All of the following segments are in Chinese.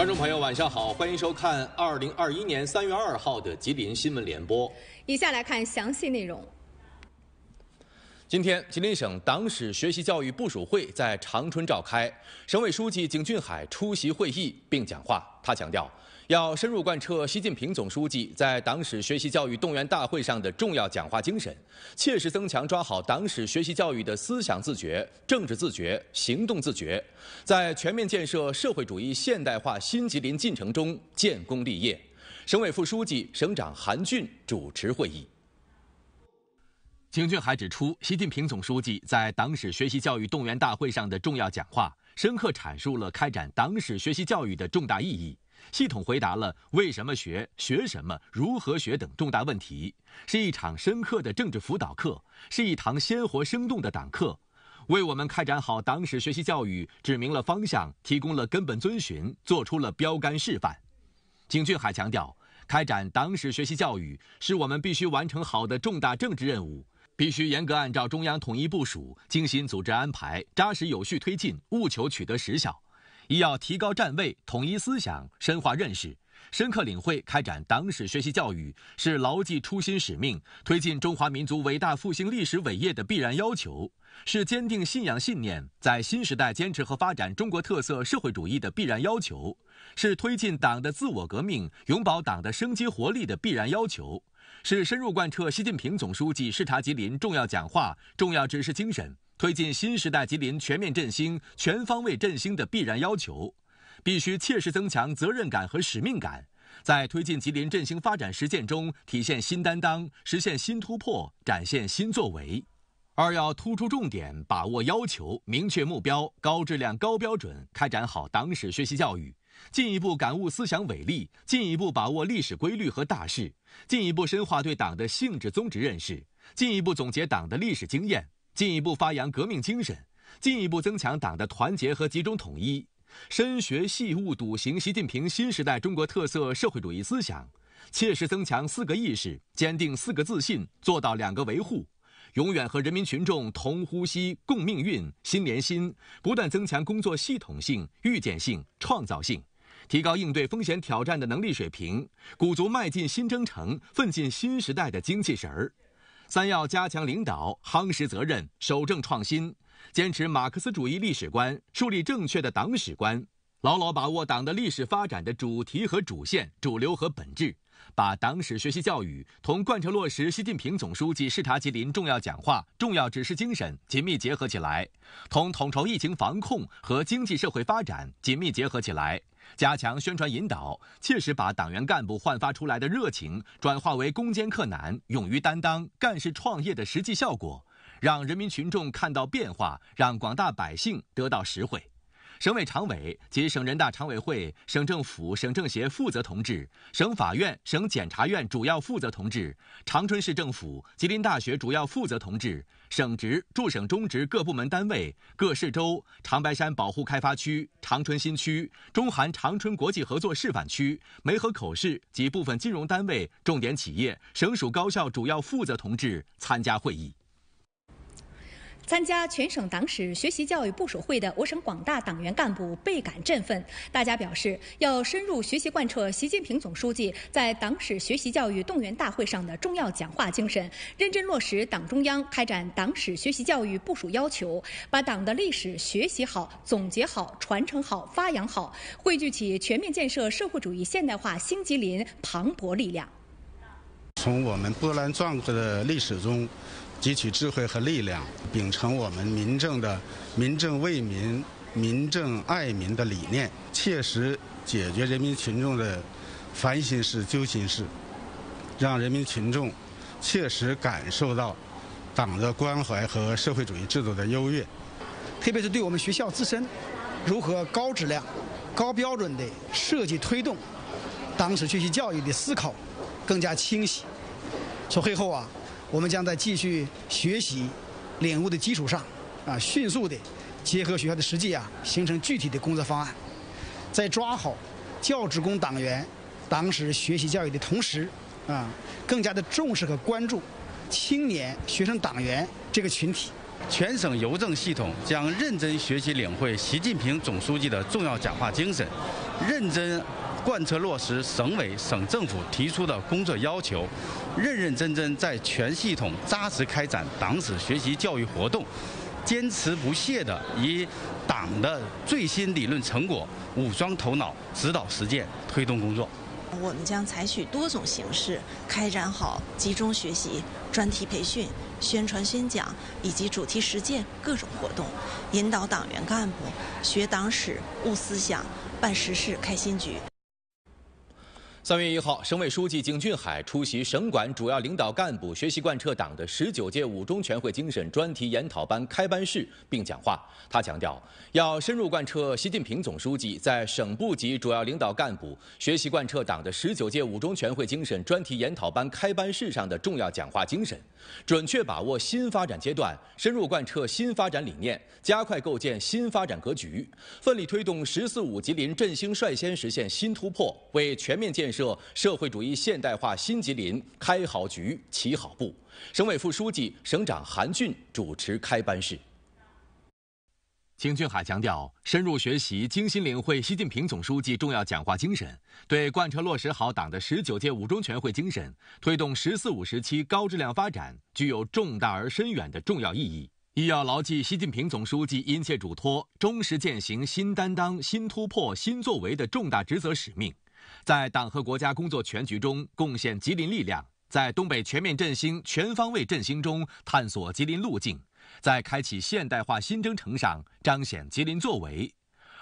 观众朋友，晚上好，欢迎收看二零二一年三月二号的吉林新闻联播。以下来看详细内容。今天，吉林省党史学习教育部署会在长春召开，省委书记景俊海出席会议并讲话。他强调。要深入贯彻习近平总书记在党史学习教育动员大会上的重要讲话精神，切实增强抓好党史学习教育的思想自觉、政治自觉、行动自觉，在全面建设社会主义现代化新吉林进程中建功立业。省委副书记、省长韩俊主持会议。景俊海指出，习近平总书记在党史学习教育动员大会上的重要讲话，深刻阐述了开展党史学习教育的重大意义。系统回答了为什么学、学什么、如何学等重大问题，是一场深刻的政治辅导课，是一堂鲜活生动的党课，为我们开展好党史学习教育指明了方向，提供了根本遵循，做出了标杆示范。景俊海强调，开展党史学习教育是我们必须完成好的重大政治任务，必须严格按照中央统一部署精心组织安排，扎实有序推进，务求取得实效。一要提高站位，统一思想，深化认识，深刻领会开展党史学习教育是牢记初心使命、推进中华民族伟大复兴历史伟业的必然要求，是坚定信仰信念、在新时代坚持和发展中国特色社会主义的必然要求，是推进党的自我革命、永葆党的生机活力的必然要求，是深入贯彻习近平总书记视察吉林重要讲话、重要指示精神。推进新时代吉林全面振兴、全方位振兴的必然要求，必须切实增强责任感和使命感，在推进吉林振兴发展实践中体现新担当、实现新突破、展现新作为。二要突出重点，把握要求，明确目标，高质量、高标准开展好党史学习教育，进一步感悟思想伟力，进一步把握历史规律和大势，进一步深化对党的性质宗旨认识，进一步总结党的历史经验。进一步发扬革命精神，进一步增强党的团结和集中统一，深学细悟笃行习近平新时代中国特色社会主义思想，切实增强“四个意识”，坚定“四个自信”，做到“两个维护”，永远和人民群众同呼吸、共命运、心连心，不断增强工作系统性、预见性、创造性，提高应对风险挑战的能力水平，鼓足迈进新征程、奋进新时代的精气神儿。三要加强领导，夯实责任，守正创新，坚持马克思主义历史观，树立正确的党史观，牢牢把握党的历史发展的主题和主线、主流和本质，把党史学习教育同贯彻落实习近平总书记视察吉林重要讲话、重要指示精神紧密结合起来，同统筹疫情防控和经济社会发展紧密结合起来。加强宣传引导，切实把党员干部焕发出来的热情转化为攻坚克难、勇于担当、干事创业的实际效果，让人民群众看到变化，让广大百姓得到实惠。省委常委及省人大常委会、省政府、省政协负责同志，省法院、省检察院主要负责同志，长春市政府、吉林大学主要负责同志，省直驻省中直各部门单位、各市州、长白山保护开发区、长春新区、中韩长春国际合作示范区、梅河口市及部分金融单位重点企业、省属高校主要负责同志参加会议。参加全省党史学习教育部署会的我省广大党员干部倍感振奋，大家表示要深入学习贯彻习近平总书记在党史学习教育动员大会上的重要讲话精神，认真落实党中央开展党史学习教育部署要求，把党的历史学习好、总结好、传承好、发扬好，汇聚起全面建设社会主义现代化新吉林磅礴力量。从我们波澜壮阔的历史中。汲取智慧和力量，秉承我们民政的“民政为民、民政爱民”的理念，切实解决人民群众的烦心事、揪心事，让人民群众切实感受到党的关怀和社会主义制度的优越。特别是对我们学校自身，如何高质量、高标准的设计推动党史学习教育的思考，更加清晰。从会后啊。我们将在继续学习、领悟的基础上，啊，迅速地结合学校的实际啊，形成具体的工作方案。在抓好教职工党员、党史学习教育的同时，啊，更加的重视和关注青年学生党员这个群体。全省邮政系统将认真学习领会习近平总书记的重要讲话精神。认真贯彻落实省委、省政府提出的工作要求，认认真真在全系统扎实开展党史学习教育活动，坚持不懈地以党的最新理论成果武装头脑、指导实践、推动工作。我们将采取多种形式开展好集中学习、专题培训、宣传宣讲以及主题实践各种活动，引导党员干部学党史、悟思想。办实事，开新局。三月一号，省委书记景俊海出席省管主要领导干部学习贯彻党的十九届五中全会精神专题研讨班开班式并讲话。他强调，要深入贯彻习近平总书记在省部级主要领导干部学习贯彻党的十九届五中全会精神专题研讨班开班式上的重要讲话精神，准确把握新发展阶段，深入贯彻新发展理念，加快构建新发展格局，奋力推动“十四五”吉林振兴率先实现新突破，为全面建建设社会主义现代化新吉林，开好局、起好步。省委副书记、省长韩俊主持开班式。秦俊海强调，深入学习、精心领会习近平总书记重要讲话精神，对贯彻落实好党的十九届五中全会精神，推动“十四五”时期高质量发展，具有重大而深远的重要意义。一要牢记习近平总书记殷切嘱托，忠实践行新担当、新突破、新作为的重大职责使命。在党和国家工作全局中贡献吉林力量，在东北全面振兴、全方位振兴中探索吉林路径，在开启现代化新征程上彰显吉林作为。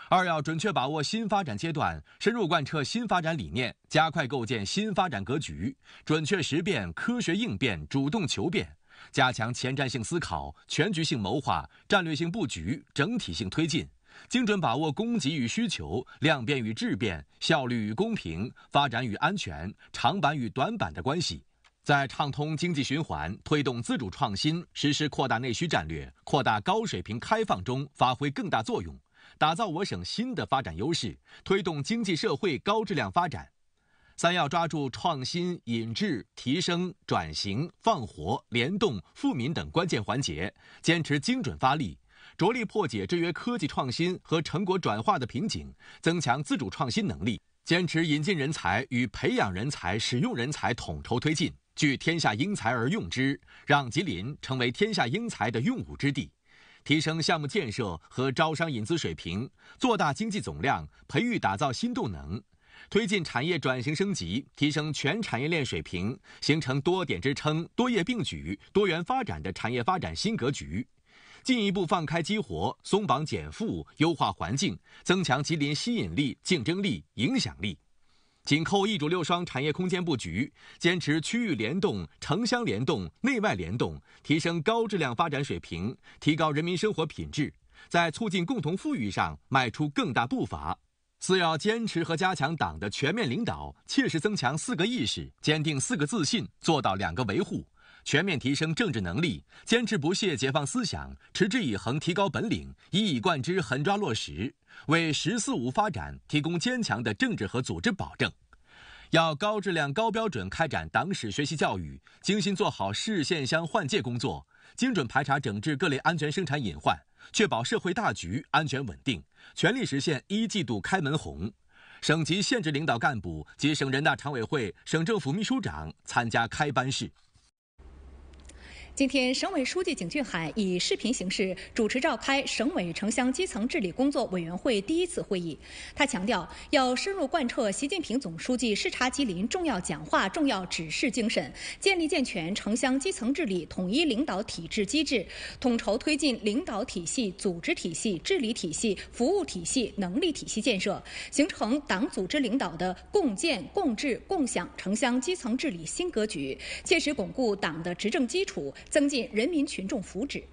二要准确把握新发展阶段，深入贯彻新发展理念，加快构建新发展格局，准确识变、科学应变、主动求变，加强前瞻性思考、全局性谋划、战略性布局、整体性推进。精准把握供给与需求、量变与质变、效率与公平、发展与安全、长板与短板的关系，在畅通经济循环、推动自主创新、实施扩大内需战略、扩大高水平开放中发挥更大作用，打造我省新的发展优势，推动经济社会高质量发展。三要抓住创新引智、提升转型、放活联动、富民等关键环节，坚持精准发力。着力破解制约科技创新和成果转化的瓶颈，增强自主创新能力，坚持引进人才与培养人才、使用人才统筹推进，聚天下英才而用之，让吉林成为天下英才的用武之地，提升项目建设和招商引资水平，做大经济总量，培育打造新动能，推进产业转型升级，提升全产业链水平，形成多点支撑、多业并举、多元发展的产业发展新格局。进一步放开、激活、松绑、减负、优化环境，增强吉林吸引力、竞争力、影响力。紧扣“一主六双”产业空间布局，坚持区域联动、城乡联动、内外联动，提升高质量发展水平，提高人民生活品质，在促进共同富裕上迈出更大步伐。四要坚持和加强党的全面领导，切实增强“四个意识”，坚定“四个自信”，做到“两个维护”。全面提升政治能力，坚持不懈解放思想，持之以恒提高本领，一以贯之狠抓落实，为“十四五”发展提供坚强的政治和组织保证。要高质量、高标准开展党史学习教育，精心做好市县乡换届工作，精准排查整治各类安全生产隐患，确保社会大局安全稳定，全力实现一季度开门红。省级、县（直领导干部及省人大常委会、省政府秘书长参加开班式。今天，省委书记景俊海以视频形式主持召开省委城乡基层治理工作委员会第一次会议。他强调，要深入贯彻习近平总书记视察吉林重要讲话、重要指示精神，建立健全城乡基层治理统一领导体制机制，统筹推进领导体系、组织体系、治理体系、服务体系、能力体系建设，形成党组织领导的共建共治共享城乡基层治理新格局，切实巩固党的执政基础。增进人民群众福祉。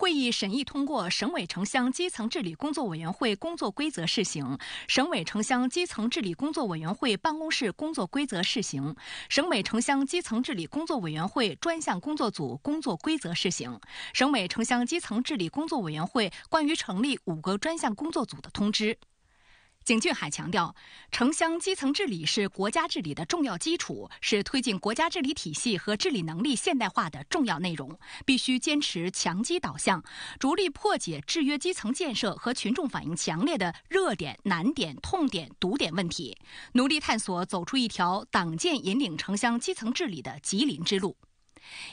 会议审议通过《省委城乡基层治理工作委员会工作规则试行》《省委城乡基层治理工作委员会办公室工作规则试行》《省委城乡基层治理工作委员会专项工作组工作规则试行》《省委城乡基层治理工作委员会关于成立五个专项工作组的通知》。景俊海强调，城乡基层治理是国家治理的重要基础，是推进国家治理体系和治理能力现代化的重要内容，必须坚持强基导向，着力破解制约基层建设和群众反映强烈的热点、难点、痛点、堵点问题，努力探索走出一条党建引领城乡基层治理的吉林之路。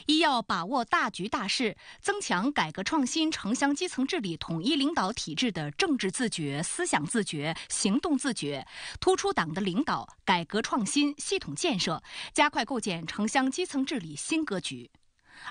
一要把握大局大势，增强改革创新城乡基层治理统一领导体制的政治自觉、思想自觉、行动自觉，突出党的领导、改革创新、系统建设，加快构建城乡基层治理新格局。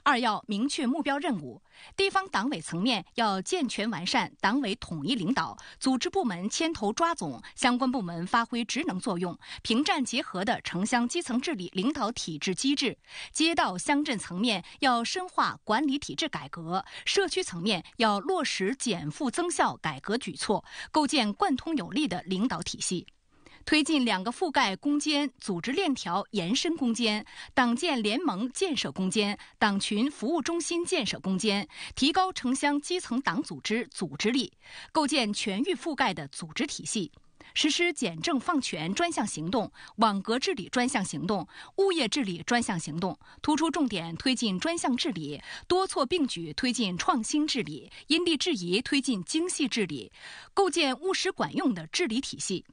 二要明确目标任务。地方党委层面要健全完善党委统一领导、组织部门牵头抓总、相关部门发挥职能作用、平战结合的城乡基层治理领导体制机制。街道乡镇层面要深化管理体制改革，社区层面要落实减负增效改革举措，构建贯通有力的领导体系。推进两个覆盖攻坚、组织链条延伸攻坚、党建联盟建设攻坚、党群服务中心建设攻坚，提高城乡基层党组织组织力，构建全域覆盖的组织体系。实施简政放权专项行动、网格治理专项行动、物业治理专项行动，突出重点推进专项治理，多措并举推进创新治理，因地制宜推进精细治理，构建务实管用的治理体系。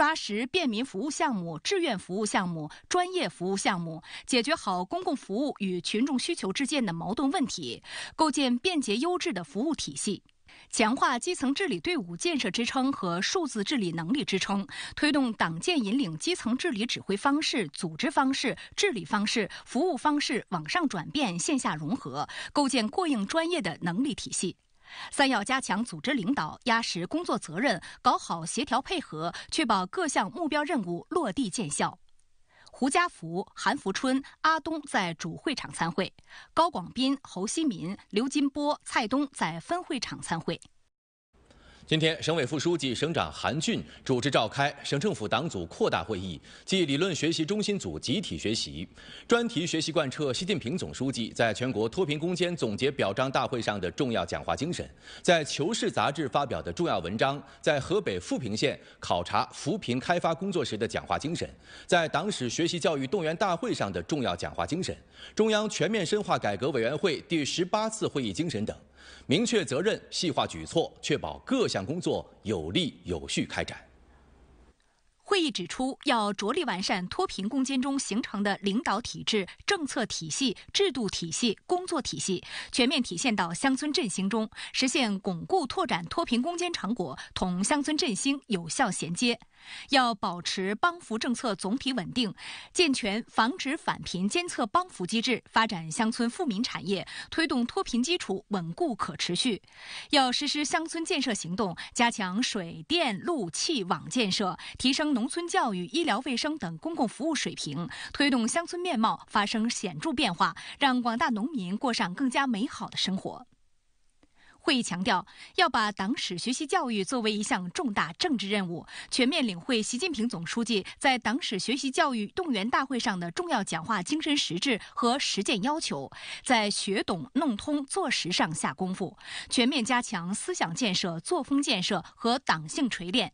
抓实便民服务项目、志愿服务项目、专业服务项目，解决好公共服务与群众需求之间的矛盾问题，构建便捷优质的服务体系；强化基层治理队伍建设支撑和数字治理能力支撑，推动党建引领基层治理指挥方式、组织方式、治理方式、服务方式网上转变、线下融合，构建过硬专业的能力体系。三要加强组织领导，压实工作责任，搞好协调配合，确保各项目标任务落地见效。胡家福、韩福春、阿东在主会场参会，高广斌、侯锡民、刘金波、蔡东在分会场参会。今天，省委副书记、省长韩俊主持召开省政府党组扩大会议暨理论学习中心组集体学习，专题学习贯彻习近平总书记在全国脱贫攻坚总结表彰大会上的重要讲话精神，在《求是》杂志发表的重要文章，在河北阜平县考察扶贫开发工作时的讲话精神，在党史学习教育动员大会上的重要讲话精神，中央全面深化改革委员会第十八次会议精神等。明确责任，细化举措，确保各项工作有力有序开展。会议指出，要着力完善脱贫攻坚中形成的领导体制、政策体系、制度体系、工作体系，全面体现到乡村振兴中，实现巩固拓展脱贫攻坚成果同乡村振兴有效衔接。要保持帮扶政策总体稳定，健全防止返贫监测帮扶机制，发展乡村富民产业，推动脱贫基础稳固可持续。要实施乡村建设行动，加强水电路气网建设，提升农村教育、医疗卫生等公共服务水平，推动乡村面貌发生显著变化，让广大农民过上更加美好的生活。会议强调，要把党史学习教育作为一项重大政治任务，全面领会习近平总书记在党史学习教育动员大会上的重要讲话精神实质和实践要求，在学懂弄通做实上下功夫，全面加强思想建设、作风建设和党性锤炼，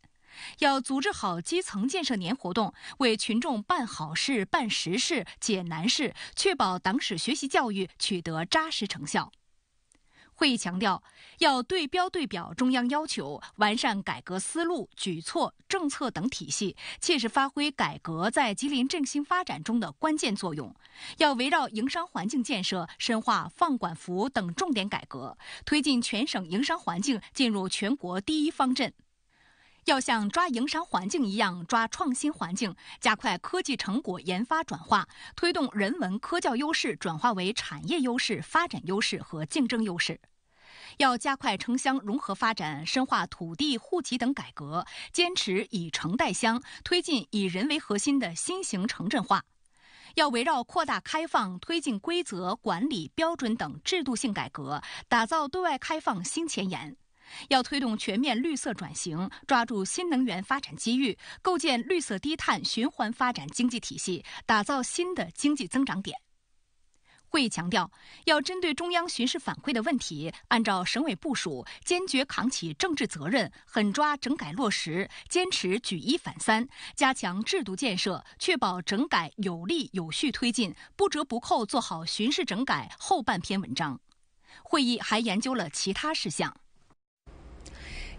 要组织好基层建设年活动，为群众办好事、办实事、解难事，确保党史学习教育取得扎实成效。会议强调，要对标对表中央要求，完善改革思路、举措、政策等体系，切实发挥改革在吉林振兴发展中的关键作用。要围绕营商环境建设，深化放管服等重点改革，推进全省营商环境进入全国第一方阵。要像抓营商环境一样抓创新环境，加快科技成果研发转化，推动人文科教优势转化为产业优势、发展优势和竞争优势。要加快城乡融合发展，深化土地、户籍等改革，坚持以城带乡，推进以人为核心的新型城镇化。要围绕扩大开放，推进规则、管理、标准等制度性改革，打造对外开放新前沿。要推动全面绿色转型，抓住新能源发展机遇，构建绿色低碳循环发展经济体系，打造新的经济增长点。会议强调，要针对中央巡视反馈的问题，按照省委部署，坚决扛起政治责任，狠抓整改落实，坚持举一反三，加强制度建设，确保整改有力有序推进，不折不扣做好巡视整改后半篇文章。会议还研究了其他事项。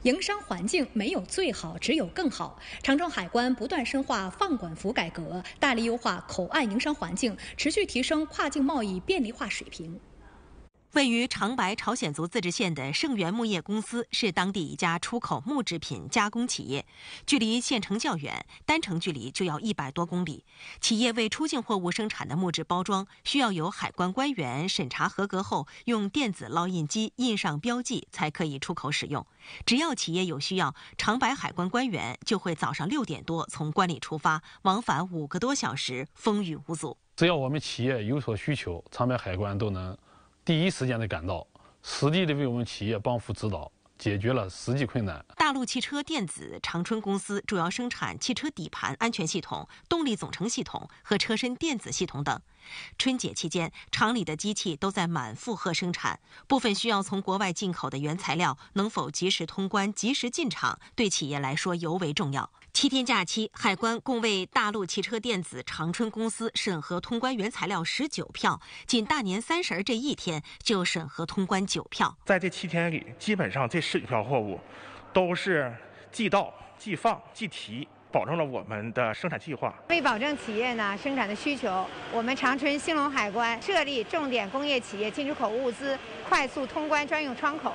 营商环境没有最好，只有更好。长州海关不断深化放管服改革，大力优化口岸营商环境，持续提升跨境贸易便利化水平。位于长白朝鲜族自治县的盛源木业公司是当地一家出口木制品加工企业，距离县城较远，单程距离就要一百多公里。企业为出境货物生产的木质包装，需要由海关官员审查合格后，用电子烙印机印上标记，才可以出口使用。只要企业有需要，长白海关官员就会早上六点多从关里出发，往返五个多小时，风雨无阻。只要我们企业有所需求，长白海关都能。第一时间的赶到，实地的为我们企业帮扶指导，解决了实际困难。大陆汽车电子长春公司主要生产汽车底盘安全系统、动力总成系统和车身电子系统等。春节期间，厂里的机器都在满负荷生产，部分需要从国外进口的原材料能否及时通关、及时进场，对企业来说尤为重要。七天假期，海关共为大陆汽车电子长春公司审核通关原材料十九票，仅大年三十这一天就审核通关九票。在这七天里，基本上这十九票货物，都是即到即放即提，保证了我们的生产计划。为保证企业呢生产的需求，我们长春兴隆海关设立重点工业企业进出口物资快速通关专用窗口，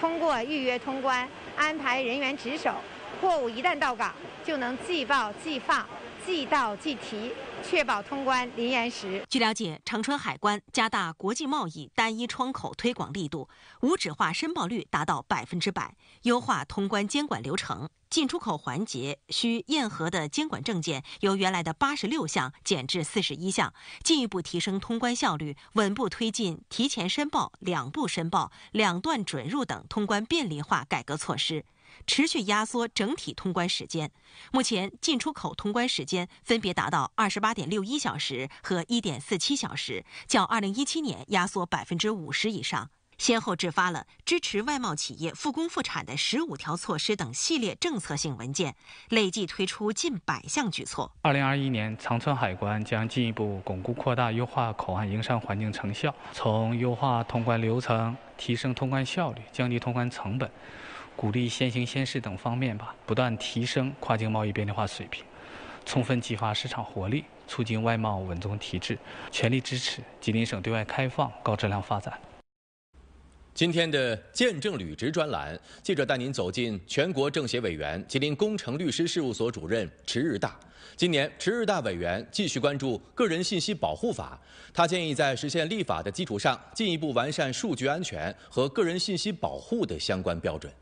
通过预约通关，安排人员值守。货物一旦到港，就能即报即放、即到即提，确保通关零延时。据了解，长春海关加大国际贸易单一窗口推广力度，无纸化申报率达到百分之百，优化通关监管流程，进出口环节需验核的监管证件由原来的八十六项减至四十一项，进一步提升通关效率，稳步推进提前申报、两步申报、两段准入等通关便利化改革措施。持续压缩整体通关时间，目前进出口通关时间分别达到二十八点六一小时和一点四七小时，较二零一七年压缩百分之五十以上。先后制发了支持外贸企业复工复产的十五条措施等系列政策性文件，累计推出近百项举措。二零二一年，长春海关将进一步巩固、扩大、优化口岸营商环境成效，从优化通关流程、提升通关效率、降低通关成本。鼓励先行先试等方面吧，不断提升跨境贸易便利化水平，充分激发市场活力，促进外贸稳中提质，全力支持吉林省对外开放高质量发展。今天的见证履职专栏，记者带您走进全国政协委员、吉林工程律师事务所主任迟日大。今年，迟日大委员继续关注个人信息保护法，他建议在实现立法的基础上，进一步完善数据安全和个人信息保护的相关标准。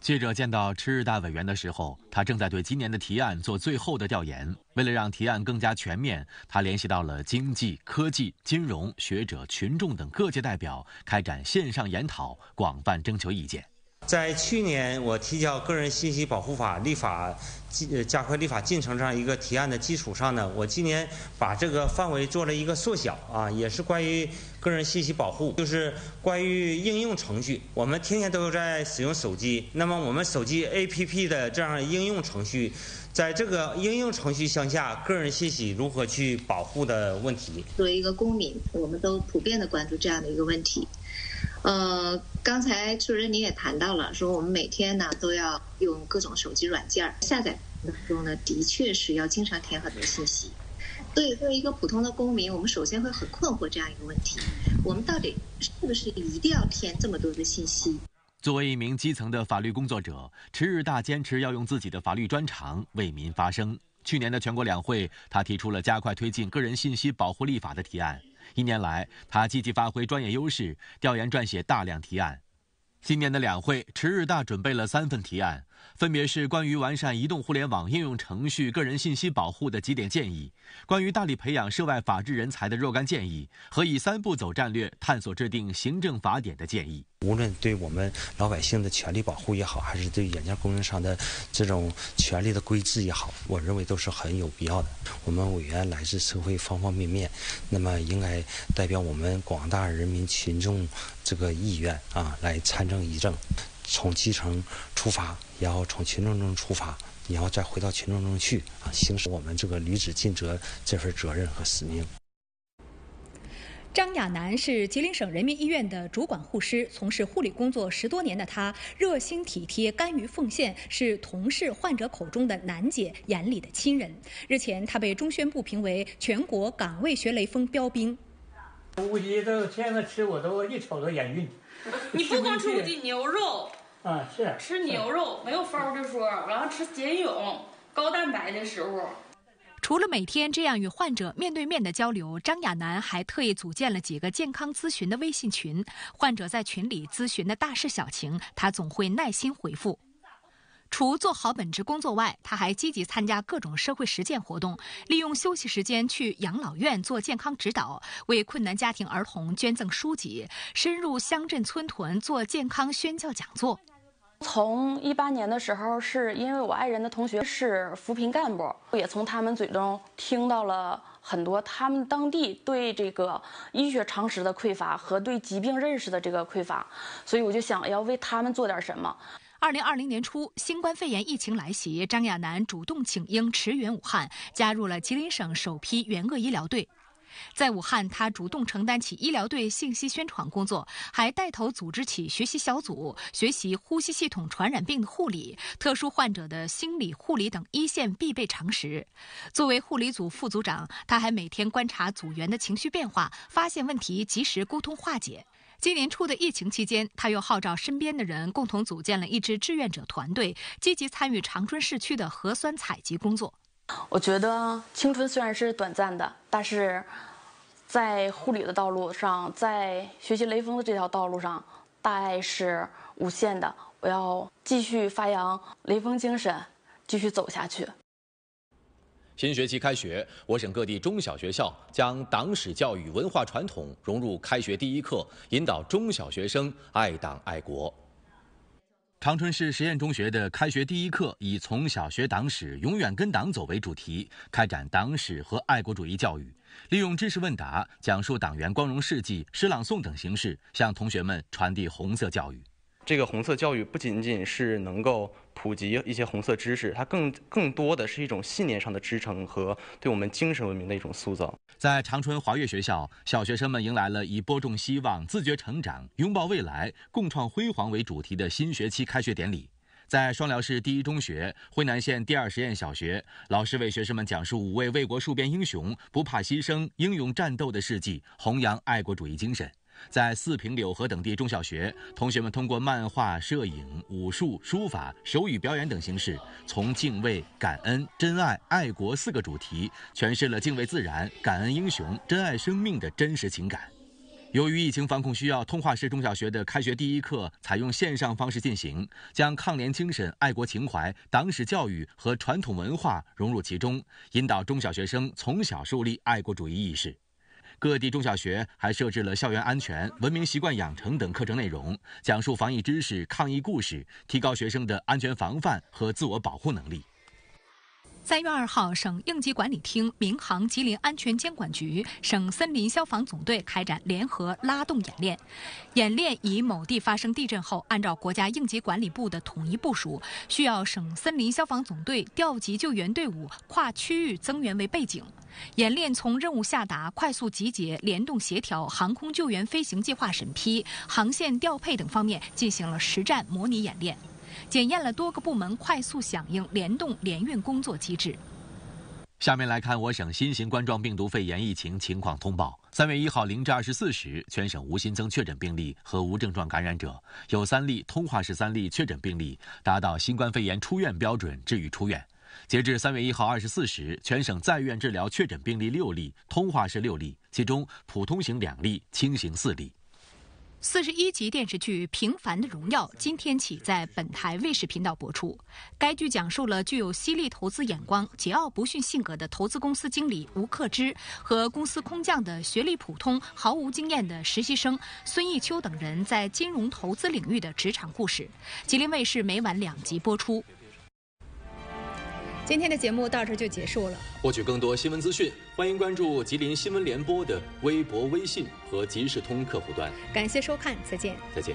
记者见到吃日大委员的时候，他正在对今年的提案做最后的调研。为了让提案更加全面，他联系到了经济、科技、金融学者、群众等各界代表，开展线上研讨，广泛征求意见。在去年我提交个人信息保护法立法进加快立法进程这样一个提案的基础上呢，我今年把这个范围做了一个缩小啊，也是关于个人信息保护，就是关于应用程序。我们天天都在使用手机，那么我们手机 APP 的这样应用程序，在这个应用程序向下个人信息如何去保护的问题？作为一个公民，我们都普遍的关注这样的一个问题。呃，刚才主任你也谈到了，说我们每天呢都要用各种手机软件下载，当中呢的确是要经常填很多信息。对，作为一个普通的公民，我们首先会很困惑这样一个问题：我们到底是不是一定要填这么多的信息？作为一名基层的法律工作者，迟日大坚持要用自己的法律专长为民发声。去年的全国两会，他提出了加快推进个人信息保护立法的提案。一年来，他积极发挥专业优势，调研撰写大量提案。今年的两会，迟日大准备了三份提案。分别是关于完善移动互联网应用程序个人信息保护的几点建议，关于大力培养涉外法治人才的若干建议和以三步走战略探索制定行政法典的建议。无论对我们老百姓的权利保护也好，还是对眼镜供应商的这种权利的规制也好，我认为都是很有必要的。我们委员来自社会方方面面，那么应该代表我们广大人民群众这个意愿啊，来参政议政。从基层出发，然后从群众中出发，然后再回到群众中去啊！行使我们这个履职尽责这份责任和使命。张亚楠是吉林省人民医院的主管护师，从事护理工作十多年的她，热心体贴、甘于奉献，是同事、患者口中的“楠姐”眼里的亲人。日前，她被中宣部评为全国岗位学雷锋标兵。五斤都现在吃我都一瞅都眼晕。你不光 吃五牛肉。啊，是吃牛肉没有风的时候，然后吃碱泳高蛋白的食物。除了每天这样与患者面对面的交流，张亚楠还特意组建了几个健康咨询的微信群。患者在群里咨询的大事小情，他总会耐心回复。除做好本职工作外，他还积极参加各种社会实践活动，利用休息时间去养老院做健康指导，为困难家庭儿童捐赠书籍，深入乡镇村屯做健康宣教讲座。从一八年的时候，是因为我爱人的同学是扶贫干部，也从他们嘴中听到了很多他们当地对这个医学常识的匮乏和对疾病认识的这个匮乏，所以我就想要为他们做点什么。二零二零年初，新冠肺炎疫情来袭，张亚楠主动请缨驰援武汉，加入了吉林省首批援鄂医疗队。在武汉，他主动承担起医疗队信息宣传工作，还带头组织起学习小组，学习呼吸系统传染病的护理、特殊患者的心理护理等一线必备常识。作为护理组副组长，他还每天观察组员的情绪变化，发现问题及时沟通化解。今年初的疫情期间，他又号召身边的人共同组建了一支志愿者团队，积极参与长春市区的核酸采集工作。我觉得青春虽然是短暂的，但是在护理的道路上，在学习雷锋的这条道路上，大爱是无限的。我要继续发扬雷锋精神，继续走下去。新学期开学，我省各地中小学校将党史教育、文化传统融入开学第一课，引导中小学生爱党爱国。长春市实验中学的开学第一课以“从小学党史，永远跟党走”为主题，开展党史和爱国主义教育，利用知识问答、讲述党员光荣事迹、诗朗诵等形式，向同学们传递红色教育。这个红色教育不仅仅是能够。普及一些红色知识，它更更多的是一种信念上的支撑和对我们精神文明的一种塑造。在长春华悦学校，小学生们迎来了以“播种希望、自觉成长、拥抱未来、共创辉煌”为主题的新学期开学典礼。在双辽市第一中学、辉南县第二实验小学，老师为学生们讲述五位为国戍边英雄不怕牺牲、英勇战斗的事迹，弘扬爱国主义精神。在四平、柳河等地中小学，同学们通过漫画、摄影、武术、书法、手语表演等形式，从敬畏、感恩、真爱、爱国四个主题，诠释了敬畏自然、感恩英雄、珍爱生命的真实情感。由于疫情防控需要，通化市中小学的开学第一课采用线上方式进行，将抗联精神、爱国情怀、党史教育和传统文化融入其中，引导中小学生从小树立爱国主义意识。各地中小学还设置了校园安全、文明习惯养成等课程内容，讲述防疫知识、抗疫故事，提高学生的安全防范和自我保护能力。三月二号，省应急管理厅、民航吉林安全监管局、省森林消防总队开展联合拉动演练。演练以某地发生地震后，按照国家应急管理部的统一部署，需要省森林消防总队调集救援队伍、跨区域增援为背景。演练从任务下达、快速集结、联动协调、航空救援飞行计划审批、航线调配等方面进行了实战模拟演练。检验了多个部门快速响应、联动联运工作机制。下面来看我省新型冠状病毒肺炎疫情情况通报。三月一号零至二十四时，全省无新增确诊病例和无症状感染者，有三例，通化市三例确诊病例达到新冠肺炎出院标准，治愈出院。截至三月一号二十四时，全省在院治疗确诊病例六例，通化市六例，其中普通型两例，轻型四例。四十一集电视剧《平凡的荣耀》今天起在本台卫视频道播出。该剧讲述了具有犀利投资眼光、桀骜不驯性格的投资公司经理吴克之，和公司空降的学历普通、毫无经验的实习生孙艺秋等人在金融投资领域的职场故事。吉林卫视每晚两集播出。今天的节目到这就结束了。获取更多新闻资讯，欢迎关注吉林新闻联播的微博、微信和即时通客户端。感谢收看，再见。再见。